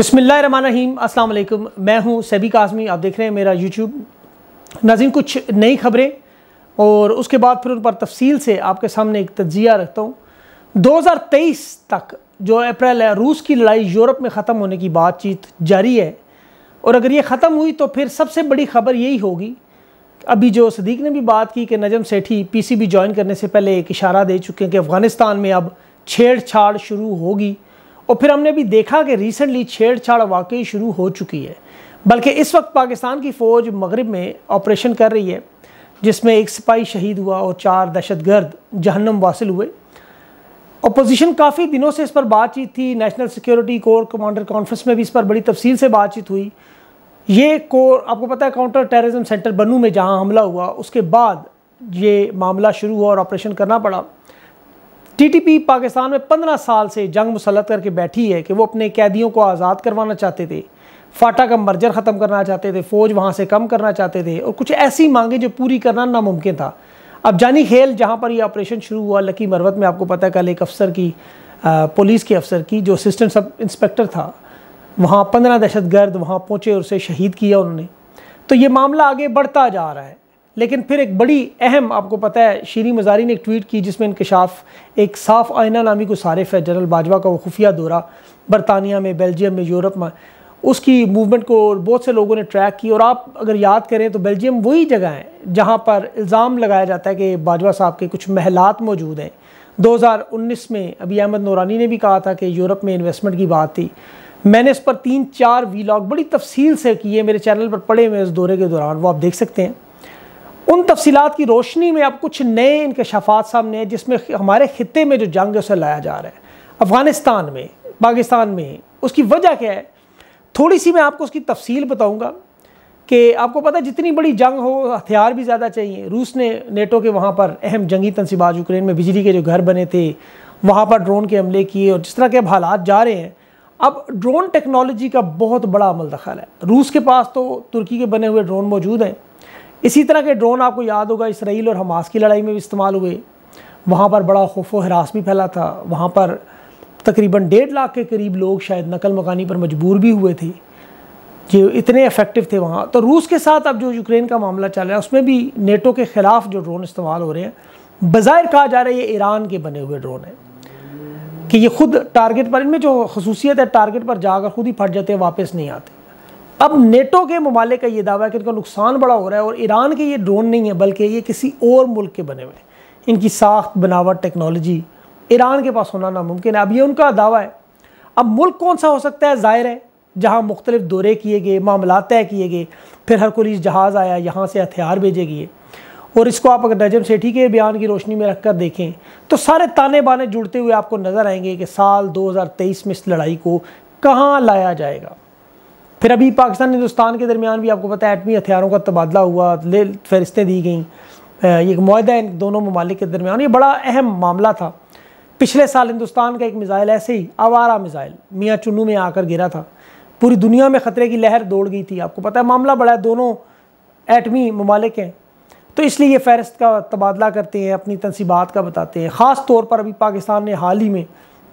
अस्सलाम अल्लाम मैं हूं सैबी काजमी आप देख रहे हैं मेरा यूट्यूब नाजिन कुछ नई खबरें और उसके बाद फिर उन पर तफसील से आपके सामने एक तजिया रखता हूँ 2023 तक जो अप्रैल है रूस की लड़ाई यूरोप में ख़त्म होने की बातचीत जारी है और अगर ये ख़त्म हुई तो फिर सबसे बड़ी खबर यही होगी अभी जो सदीक ने भी बात की कि नजम सेठी बी ज्वाइन करने से पहले एक इशारा दे चुके हैं कि अफ़गानिस्तान में अब छेड़छाड़ शुरू होगी और फिर हमने भी देखा कि रिसेंटली छेड़छाड़ वाकई शुरू हो चुकी है बल्कि इस वक्त पाकिस्तान की फ़ौज मगरब में ऑपरेशन कर रही है जिसमें एक सिपाही शहीद हुआ और चार दहशतगर्द जहन्नम वासिल हुए अपोजिशन काफ़ी दिनों से इस पर बातचीत थी national security corps commander conference में भी इस पर बड़ी तफसील से बातचीत हुई ये कोर आपको पता है काउंटर टेररिज्म सेंटर बनू में जहां हमला हुआ उसके बाद ये मामला शुरू हुआ और ऑपरेशन करना पड़ा टीटीपी पाकिस्तान में पंद्रह साल से जंग मुसलत करके बैठी है कि वो अपने कैदियों को आज़ाद करवाना चाहते थे फाटा का मर्जर ख़त्म करना चाहते थे फ़ौज वहाँ से कम करना चाहते थे और कुछ ऐसी मांगे जो पूरी करना नामुमकिन था अब जानी खेल जहाँ पर यह ऑपरेशन शुरू हुआ लकी मरवत में आपको पता कल एक अफसर की पुलिस के अफसर की जो असिस्टेंट सब इंस्पेक्टर था वहाँ पंद्रह दहशत गर्द वहाँ पहुँचे और उसे शहीद किया उन्होंने तो ये मामला आगे बढ़ता जा रहा है लेकिन फिर एक बड़ी अहम आपको पता है शीरी मजारी ने एक ट्वीट की जिसमें इंकशाफ एक साफ आयना नामी को सारिफ है जनरल बाजवा का वो खुफिया दौरा बरतानिया में बेल्जियम में यूरोप में उसकी मूवमेंट को बहुत से लोगों ने ट्रैक की और आप अगर याद करें तो बेल्जियम वही जगह है जहाँ पर इल्ज़ाम लगाया जाता है कि बाजवा साहब के कुछ महलात मौजूद हैं 2019 में अभी अहमद नौरानी ने भी कहा था कि यूरोप में इन्वेस्टमेंट की बात थी मैंने इस पर तीन चार वीलॉग बड़ी तफसील से किए मेरे चैनल पर पड़े हुए इस दौरे के दौरान वो आप देख सकते हैं उन तफसीत की रोशनी में अब कुछ नए इनकशाफात सामने हैं जिसमें हमारे खत्े में जो जंग है उसे लाया जा रहा है अफ़गानिस्तान में पाकिस्तान में उसकी वजह क्या है थोड़ी सी मैं आपको उसकी तफसील बताऊँगा कि आपको पता है जितनी बड़ी जंग हो हथियार भी ज़्यादा चाहिए रूस ने नेटो के वहाँ पर अहम जंगी तनसीबाज यूक्रेन में बिजली के जो घर बने थे वहाँ पर ड्रोन के हमले किए और जिस तरह के अब हालात जा रहे हैं अब ड्रोन टेक्नोलॉजी का बहुत बड़ा अमल दखल है रूस के पास तो तुर्की के बने हुए ड्रोन मौजूद हैं इसी तरह के ड्रोन आपको याद होगा इसराइल और हमास की लड़ाई में भी इस्तेमाल हुए वहाँ पर बड़ा खौफ हरास भी फैला था वहाँ पर तकरीबन डेढ़ लाख के करीब लोग शायद नकल मकानी पर मजबूर भी हुए थे जो इतने इफेक्टिव थे वहाँ तो रूस के साथ अब जो यूक्रेन का मामला चल रहा है उसमें भी नेटो के ख़िलाफ़ जो ड्रोन इस्तेमाल हो रहे हैं बज़ाहिर कहा जा रहा है ये ईरान के बने हुए ड्रोन हैं कि ये खुद टारगेट पर इनमें जो खसूसियत है टारगेट पर जाकर खुद ही फट जाते हैं वापस नहीं आते अब नेटो के ममालिक का ये दावा है कि इनका नुकसान बड़ा हो रहा है और ईरान के ये ड्रोन नहीं है बल्कि ये किसी और मुल्क के बने हुए हैं इनकी साख्त बनावट टेक्नोलॉजी ईरान के पास होना नामुमकिन है अब ये उनका दावा है अब मुल्क कौन सा हो सकता है ज़ाहिर है जहाँ मुख्तलिफ दौरे किए गए मामला तय किए गए फिर हर हरकुलिस जहाज़ आया यहाँ से हथियार भेजे गए और इसको आप अगर नजम सेठी के बयान की रोशनी में रख कर देखें तो सारे ताने बाने जुड़ते हुए आपको नज़र आएंगे कि साल 2023 में इस लड़ाई को कहाँ लाया जाएगा फिर अभी पाकिस्तान हिंदुस्तान के दरमियान भी आपको पता है एटमी हथियारों का तबादला हुआ ले फहरिस्तें दी गई ये एक माहदा इन दोनों ममालिक के दरमियान ये बड़ा अहम मामला था पिछले साल हिंदुस्तान का एक मिज़ाइल ऐसे ही आवारा मिज़ाइल मियाँ चुनू में आकर गिरा था पूरी दुनिया में ख़तरे की लहर दौड़ गई थी आपको पता है मामला बड़ा है दोनों एटमी ममालिक हैं तो इसलिए ये फहरस्त का तबादला करते हैं अपनी तनसीबात का बताते हैं ख़ास तौर पर अभी पाकिस्तान ने हाल ही में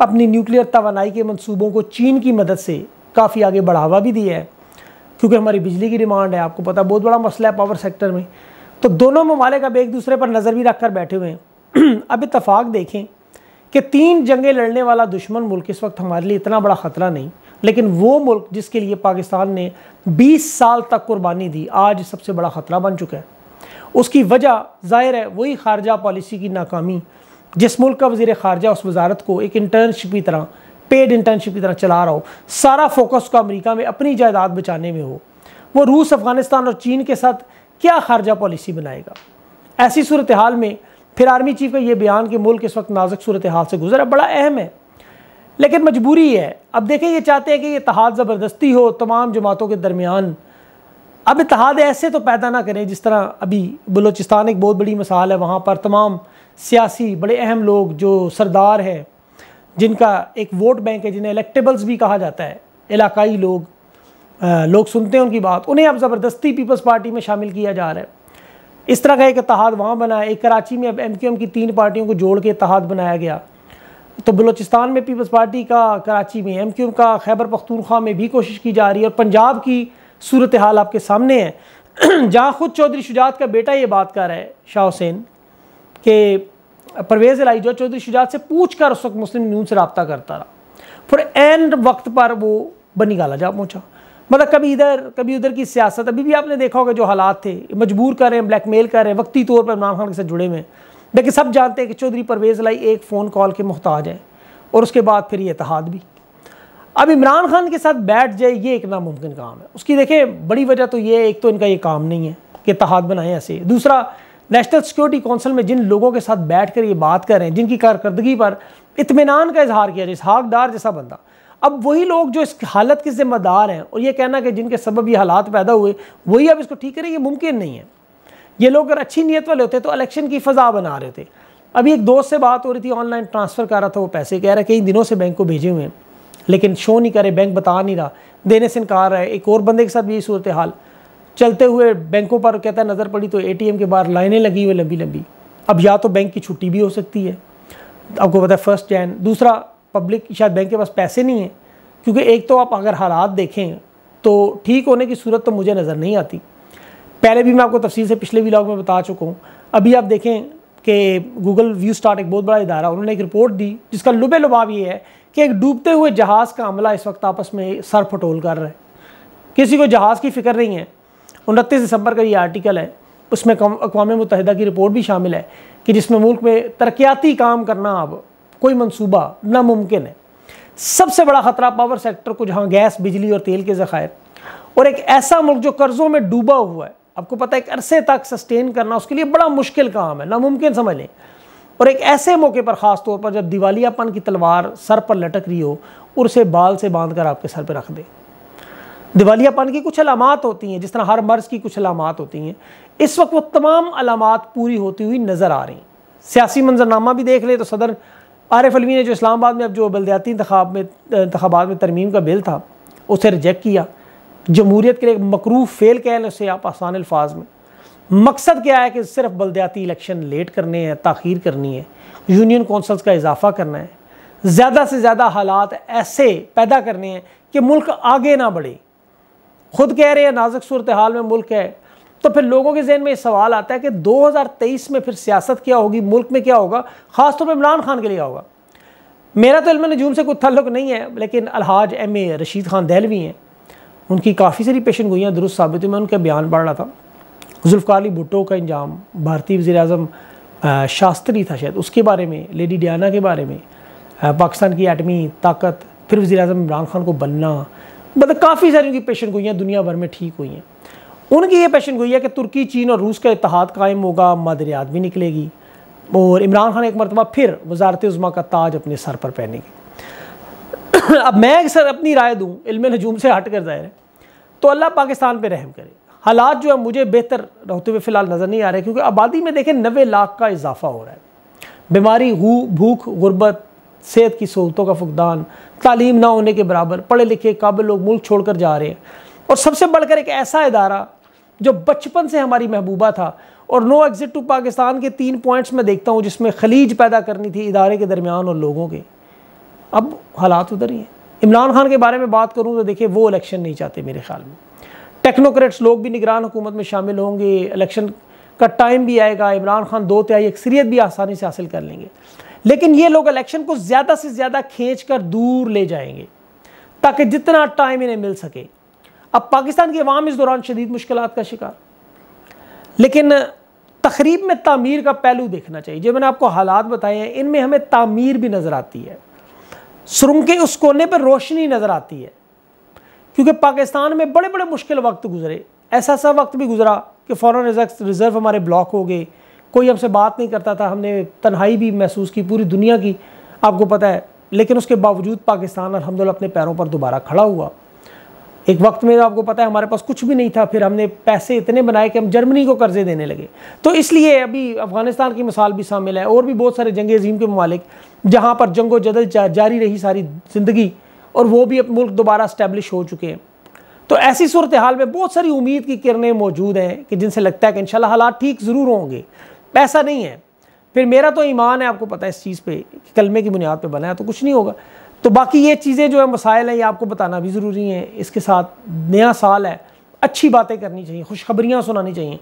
अपनी न्यूक्लियर तोानाई के मनसूबों को चीन की मदद से काफ़ी आगे बढ़ावा भी दिया है क्योंकि हमारी बिजली की डिमांड है आपको पता है बहुत बड़ा मसला है पावर सेक्टर में तो दोनों ममालिक अब एक दूसरे पर नज़र भी रख कर बैठे हुए हैं अब इतफाक़ देखें कि तीन जंगें लड़ने वाला दुश्मन मुल्क इस वक्त हमारे लिए इतना बड़ा ख़तरा नहीं लेकिन वो मुल्क जिसके लिए पाकिस्तान ने 20 साल तक कुर्बानी दी आज सबसे बड़ा ख़तरा बन चुका है उसकी वजह ज़ाहिर है वही खारजा पॉलिसी की नाकामी जिस मुल्क का वजीर खारजा उस वजारत को एक इंटर्नशिप की तरह पेड इंटर्नशिप की तरह चला रहा हो सारा फोकस को अमेरिका में अपनी जायदाद बचाने में हो वो रूस अफगानिस्तान और चीन के साथ क्या खारजा पॉलिसी बनाएगा ऐसी सूरत हाल में फिर आर्मी चीफ का ये बयान कि मुल्क इस वक्त नाजुक सूरत हाल से गुजरा बड़ा अहम है लेकिन मजबूरी है अब देखें ये चाहते हैं कि ये इतिहाद ज़बरदस्ती हो तमाम जमातों के दरमियान अब इतिहाद ऐसे तो पैदा ना करें जिस तरह अभी बलूचिस्तान एक बहुत बड़ी मिसाल है वहाँ पर तमाम सियासी बड़े अहम लोग जो सरदार हैं जिनका एक वोट बैंक है जिन्हें इलेक्टेबल्स भी कहा जाता है इलाकाई लोग आ, लोग सुनते हैं उनकी बात उन्हें अब ज़बरदस्ती पीपल्स पार्टी में शामिल किया जा रहा है इस तरह का एक इतिहाद वहाँ बना है एक कराची में अब एम की तीन पार्टियों को जोड़ के इतिहाद बनाया गया तो बलूचिस्तान में पीपल्स पार्टी का कराची में एम का खैबर पख्तूनख्वा में भी कोशिश की जा रही है और पंजाब की सूरत हाल आपके सामने है जहाँ ख़ुद चौधरी शुजात का बेटा ये बात कर रहा है शाह हुसैन के परवेज़ जो चौधरी शुजात से पूछ कर उस वक्त मुस्लिम न्यून से रबता करता रहा फिर एन वक्त पर वो बनी गाला जा पहुँचा मतलब कभी इधर कभी उधर की सियासत अभी भी आपने देखा होगा जो हालात थे मजबूर कर रहे हैं ब्लैकमेल कर रहे हैं वक्ती तौर पर इमरान खान के साथ जुड़े हुए लेकिन सब जानते हैं कि चौधरी परवेज़ लाई एक फ़ोन कॉल के मोहताज है और उसके बाद फिर ये इतिहाद भी अब इमरान खान के साथ बैठ जाए ये एक नामुमकिन काम है उसकी देखें बड़ी वजह तो ये एक तो इनका ये काम नहीं है कि इतिहाद बनाए ऐसे दूसरा नेशनल सिक्योरिटी काउंसिल में जिन लोगों के साथ बैठ कर ये बात कर रहे हैं जिनकी कारकर्दगी पर इतमान का इजहार किया जाए हाकदार जैसा बंदा अब वही लोग जो इस हालत के जिम्मेदार हैं और ये कहना कि जिनके सबब ये हालात पैदा हुए वही अब इसको ठीक करें ये मुमकिन नहीं है ये लोग अगर अच्छी नीयत वाले होते तो इलेक्शन की फ़जा बना रहे थे अभी एक दोस्त से बात हो रही थी ऑनलाइन ट्रांसफ़र कर रहा था वो पैसे कह रहा है कई दिनों से बैंक को भेजे हुए हैं लेकिन शो नहीं करे बैंक बता नहीं रहा देने से इनकार रहा है एक और बंदे के साथ भी यही सूरत हाल चलते हुए बैंकों पर कहता है नज़र पड़ी तो एटीएम के बाहर लाइनें लगी हुई लंबी लंबी अब या तो बैंक की छुट्टी भी हो सकती है आपको पता है फर्स्ट जैन दूसरा पब्लिक शायद बैंक के पास पैसे नहीं हैं क्योंकि एक तो आप अगर हालात देखें तो ठीक होने की सूरत तो मुझे नज़र नहीं आती पहले भी मैं आपको तफसील से पिछले व्लॉग में बता चुका हूँ अभी आप देखें कि गूगल व्यू स्टार्ट एक बहुत बड़ा इदारा उन्होंने एक रिपोर्ट दी जिसका लुबे लुभाव ये है कि एक डूबते हुए जहाज़ का अमला इस वक्त आपस में सर फटोल कर रहा है किसी को जहाज़ की फ़िक्र नहीं है उनतीस दिसंबर का ये आर्टिकल है उसमें अकवा मुतहद की रिपोर्ट भी शामिल है कि जिसमें मुल्क में तरक्याती काम करना अब कोई मनसूबा नामुमकिन है सबसे बड़ा ख़तरा पावर सेक्टर को जहाँ गैस बिजली और तेल के ज़खायर और एक ऐसा मुल्क जो कर्ज़ों में डूबा हुआ है आपको पता है एक अरसे तक सस्टेन करना उसके लिए बड़ा मुश्किल काम है नामुमकिन समझ लें और एक ऐसे मौके पर ख़ास तौर पर जब दिवालियापन की तलवार सर पर लटक रही हो और उसे बाल से बांध कर आपके सर पर रख दें दिवालियापन की कुछ अलामत होती हैं जिस तरह हर मर्ज़ की कुछ अलामत होती हैं इस वक्त वो तमाम अलामत पूरी होती हुई नज़र आ रही हैं सियासी मंजरनामा भी देख ले तो सदर आरफ अलवी ने जो इस्लामाबाद में अब जो बलदयाती इंतबाब में इंतबात में तरमीम का बिल था उसे रिजेक्ट किया जमहूरीत के लिए एक मकरूफ फेल कह लें उसे आप आसान अल्फाज में मकसद क्या है कि सिर्फ बलदयाती इलेक्शन लेट करने हैं तखीर करनी है यूनियन कौंसल्स का इजाफा करना है ज़्यादा से ज़्यादा हालात ऐसे पैदा करने हैं कि मुल्क आगे ना बढ़े खुद कह रहे हैं नाजुक सूरत हाल में मुल्क है तो फिर लोगों के जहन में ये सवाल आता है कि 2023 में फिर सियासत क्या होगी मुल्क में क्या होगा ख़ासतौर पर इमरान खान के लिए होगा मेरा तो इल्म से कोई तल्लुक नहीं है लेकिन अलहाज एम ए रशीद खान दहलवी हैं उनकी काफ़ी सारी पेशन गोइयाँ दुरुस्त साबित हुई मैं उनका बयान पढ़ रहा था जुल्फ़ार अली भुट्टो का इंजाम भारतीय वजी अजम शास्त्री था शायद उसके बारे में लेडी डियाना के बारे में पाकिस्तान की एटमी ताकत फिर वजी अजम इमरान खान को बनना मतलब काफ़ी सारी उनकी पेशन गोइयाँ दुनिया भर में ठीक हुई हैं उनकी ये पेशन गोई है कि तुर्की चीन और रूस का इतिहाद कायम होगा मदरियात भी निकलेगी और इमरान खान एक मरतबा फिर वजारत उज़मा का ताज अपने सर पर पहनेगी अब मैं अक्सर अपनी राय दूँ इलम हजूम से हट कर जाहिर है तो अल्लाह पाकिस्तान पर रहम करे हालात जो है मुझे बेहतर रहते हुए फ़िलहाल नज़र नहीं आ रहे क्योंकि आबादी में देखें नबे लाख का इजाफा हो रहा है बीमारी भूख गुर्बत सेहत की सहूलतों का फुकदान तालीम ना होने के बराबर पढ़े लिखे काबिल लोग मुल्क छोड़ कर जा रहे हैं और सबसे बढ़कर एक ऐसा इदारा जो बचपन से हमारी महबूबा था और नो एग्ज़िट टू पाकिस्तान के तीन पॉइंट्स में देखता हूँ जिसमें खलीज पैदा करनी थी इदारे के दरमियान और लोगों के अब हालात उधर ही हैं इमरान खान के बारे में बात करूँ तो देखिए वो इलेक्शन नहीं चाहते मेरे ख्याल में टेक्नोक्रेट्स लोग भी निगरान हुकूमत में शामिल होंगे इलेक्शन का टाइम भी आएगा इमरान खान दो तिहाई अक्सरियत भी आसानी से हासिल कर लेंगे लेकिन ये लोग इलेक्शन को ज़्यादा से ज़्यादा खींच कर दूर ले जाएंगे ताकि जितना टाइम इन्हें मिल सके अब पाकिस्तान की अवाम इस दौरान शदीद मुश्किल का शिकार लेकिन तकरीब में तामीर का पहलू देखना चाहिए जो मैंने आपको हालात बताए हैं इनमें हमें तामीर भी नज़र आती है सुरंग के उस कोने पर रोशनी नज़र आती है क्योंकि पाकिस्तान में बड़े बड़े मुश्किल वक्त गुजरे ऐसा सा वक्त भी गुजरा कि फॉरन रिजर्व हमारे ब्लॉक हो गए कोई हमसे बात नहीं करता था हमने तन्हाई भी महसूस की पूरी दुनिया की आपको पता है लेकिन उसके बावजूद पाकिस्तान अलहमदिल्ला अपने पैरों पर दोबारा खड़ा हुआ एक वक्त में आपको पता है हमारे पास कुछ भी नहीं था फिर हमने पैसे इतने बनाए कि हम जर्मनी को कर्जे देने लगे तो इसलिए अभी अफ़गानिस्तान की मिसाल भी शामिल है और भी बहुत सारे जंग अजीम के ममालिक जहाँ पर जंगो जदल जा, जारी रही सारी ज़िंदगी और वो भी अब मुल्क दोबारा स्टैब्लिश हो चुके हैं तो ऐसी सूरत हाल में बहुत सारी उम्मीद की किरणें मौजूद हैं कि जिनसे लगता है कि इन हालात ठीक ज़रूर होंगे पैसा नहीं है फिर मेरा तो ईमान है आपको पता है इस चीज़ पे कि कलमे की बुनियाद पे बनाया तो कुछ नहीं होगा तो बाकी ये चीज़ें जो है मसाइल हैं ये आपको बताना भी ज़रूरी है इसके साथ नया साल है अच्छी बातें करनी चाहिए खुशखबरियाँ सुनानी चाहिए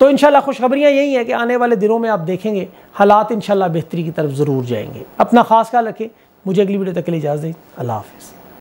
तो इन खुशखबरियाँ यही है कि आने वाले दिनों में आप देखेंगे हालात इन बेहतरी की तरफ ज़रूर जाएंगे अपना ख़ास ख्याल रखें मुझे अगली वीडियो तक के लिए इजाज़ दें अल्लाह हाफिज़